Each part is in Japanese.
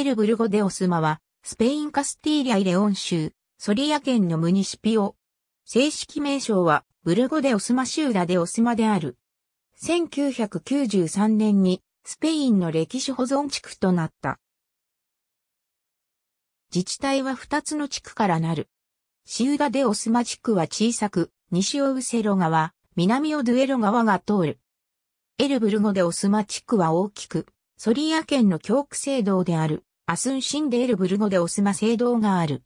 エル・ブルゴデオスマは、スペイン・カスティーリャ・イレオン州、ソリア県のムニシピオ。正式名称は、ブルゴデオスマシューラデオスマである。1993年に、スペインの歴史保存地区となった。自治体は2つの地区からなる。シーダデオスマ地区は小さく、西をウセロ川、南をドゥエロ川が通る。エルブルゴデオスマ地区は大きく、ソリア県の教区制度である。アスンシンデールブルゴでオスマ聖堂がある。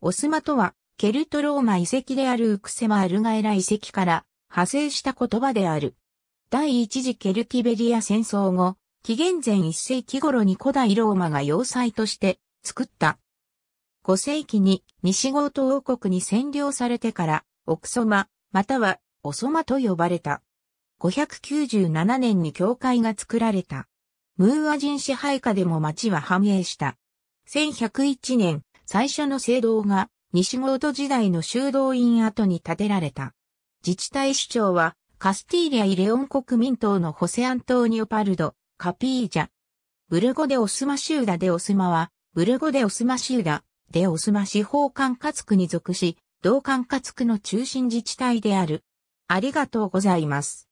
オスマとは、ケルトローマ遺跡であるウクセマ・アルガエラ遺跡から派生した言葉である。第一次ケルティベリア戦争後、紀元前1世紀頃に古代ローマが要塞として作った。5世紀に西ゴート王国に占領されてから、オクソマ、またはオソマと呼ばれた。597年に教会が作られた。ムーア人支配下でも町は繁栄した。1101年、最初の聖堂が西ゴート時代の修道院跡に建てられた。自治体首長はカスティーリア・イレオン国民党のホセ・アントーニオ・パルド、カピージャ。ブルゴデ・オスマシューダデ・オスマは、ブルゴデ・オスマシューダデ・オスマ司法管轄区に属し、同管轄区の中心自治体である。ありがとうございます。